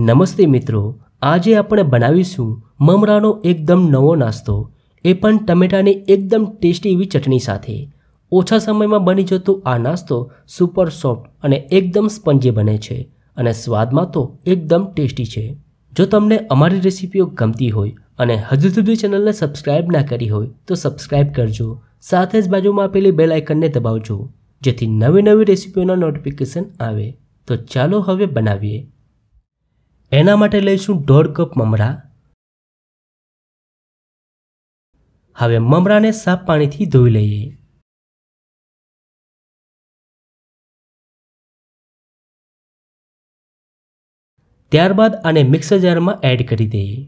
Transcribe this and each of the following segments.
નમસ્તે મિત્રો આજે આપણે બનાવીશું મમરાનો એકદમ નવો નાસ્તો એ પણ ટમેટાની એકદમ ટેસ્ટી એવી ચટણી સાથે ઓછા સમયમાં બની જતો આ નાસ્તો સુપર સોફ્ટ અને એકદમ સ્પંજી બને છે અને સ્વાદમાં તો એકદમ ટેસ્ટી છે જો તમને અમારી રેસીપીઓ ગમતી હોય અને હજુ સુધી ચેનલને સબસ્ક્રાઈબ ના કરી હોય તો સબસ્ક્રાઇબ કરજો સાથે જ બાજુમાં આપેલી બેલ આઇકનને દબાવજો જેથી નવી નવી રેસીપીઓના નોટિફિકેશન આવે તો ચાલો હવે બનાવીએ એના માટે લઈશું દોઢ કપ મમરા હવે મમરાને સાફ પાણીથી ધોઈ લઈએ ત્યારબાદ આને મિક્સર જારમાં એડ કરી દઈએ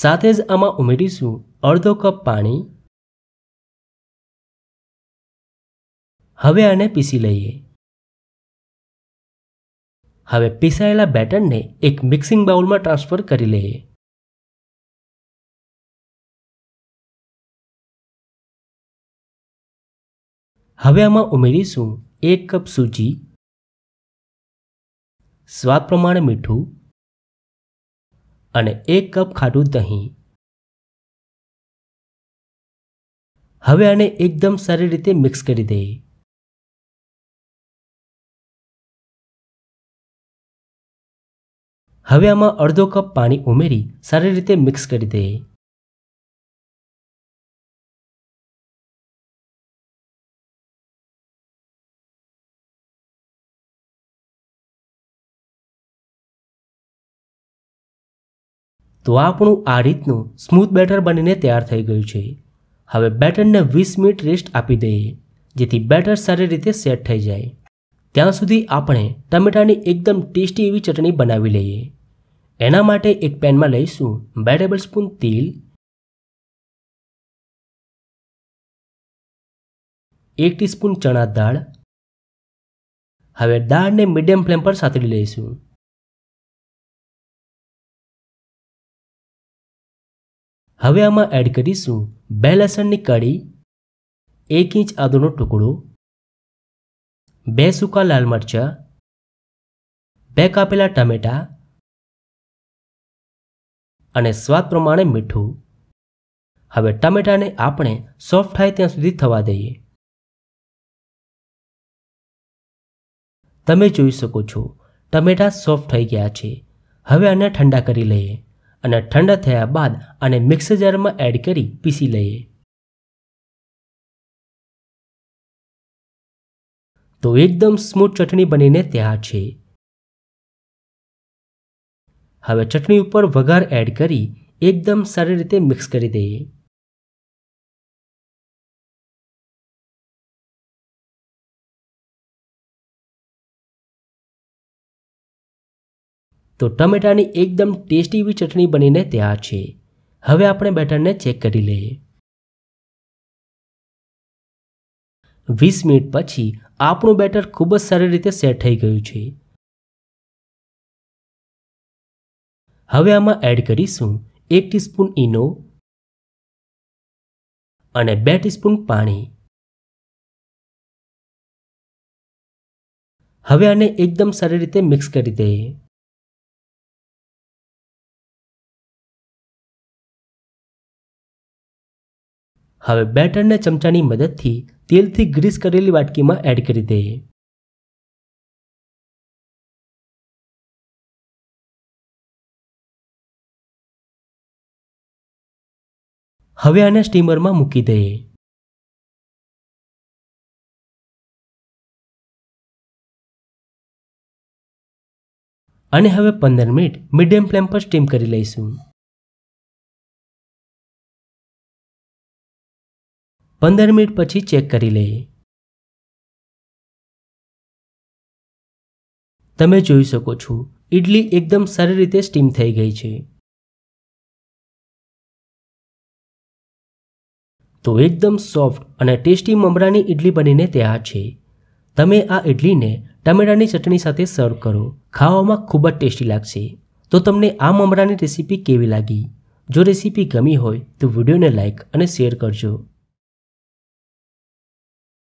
સાથે જ આમાં ઉમેરીશું અડધો કપ પાણી હવે આને પીસી લઈએ હવે પીસાયેલા બેટરને એક મિક્સિંગ બાઉલમાં ટ્રાન્સફર કરી લઈએ હવે આમાં ઉમેરીશું એક કપ સૂચી સ્વાદ પ્રમાણે મીઠું અને એક કપ ખાટું દહીં હવે આને એકદમ સારી રીતે મિક્સ કરી દઈએ હવે આમાં અડધો કપ પાણી ઉમેરી સારી રીતે મિક્સ કરી દઈએ તો આપણું આ રીતનું સ્મૂથ બેટર બનીને તૈયાર થઈ ગયું છે હવે બેટરને વીસ મિનિટ રેસ્ટ આપી દઈએ જેથી બેટર સારી રીતે સેટ થઈ જાય ત્યાં સુધી આપણે ટમેટાની એકદમ ટેસ્ટી એવી ચટણી બનાવી લઈએ એના માટે એક પેનમાં લઈશું બે ટેબલ સ્પૂન તેલ એક ટીસ્પૂન ચણા દાળ હવે દાળને મીડિયમ ફ્લેમ પર સાતળી લઈશું હવે આમાં એડ કરીશું બે લસણની કળી એક ઇંચ આદુનો ટુકડો બે સૂકા લાલ મરચાં બે કાપેલા ટમેટાં અને સ્વાદ પ્રમાણે મીઠું હવે ટામેટાને આપણે સોફ્ટ થાય ત્યાં સુધી થવા દઈએ તમે જોઈ શકો છો ટમેટા સોફ્ટ થઈ ગયા છે હવે આને ઠંડા કરી લઈએ અને ઠંડા થયા બાદ આને મિક્સર જારમાં એડ કરી પીસી લઈએ તો એકદમ સ્મૂથ ચટણી બનીને તૈયાર છે હવે ચટણી ઉપર વઘાર એડ કરી એકદમ સારી રીતે મિક્સ કરી દઈએ તો ટમેટાની એકદમ ટેસ્ટી એવી ચટણી બનીને તૈયાર છે હવે આપણે બેટરને ચેક કરી લઈએ વીસ મિનિટ પછી આપણું બેટર ખૂબ જ સારી રીતે સેટ થઈ ગયું છે હવે આમાં એડ કરીશું એક ટીસ્પૂન ઈનો અને બે ટીસ્પૂન પાણી હવે આને એકદમ સારી રીતે મિક્સ કરી દઈએ હવે બેટરને ચમચાની મદદથી તેલથી ગ્રીસ કરેલી વાટકીમાં એડ કરી દઈએ હવે આને સ્ટીમરમાં મૂકી દઈએ અને હવે પંદર મિનિટ મીડિયમ ફ્લેમ પર સ્ટીમ કરી લઈશું પંદર મિનિટ પછી ચેક કરી લઈએ તમે જોઈ શકો છો ઇડલી એકદમ સારી રીતે સ્ટીમ થઈ ગઈ છે તો એકદમ સોફ્ટ અને ટેસ્ટી મમરાની ઇડલી બનીને તૈયાર છે તમે આ ઇડલીને ટમેટાની ચટણી સાથે સર્વ કરો ખાવામાં ખૂબ જ ટેસ્ટી લાગશે તો તમને આ મમરાની રેસીપી કેવી લાગી જો રેસીપી ગમી હોય તો વિડીયોને લાઇક અને શેર કરજો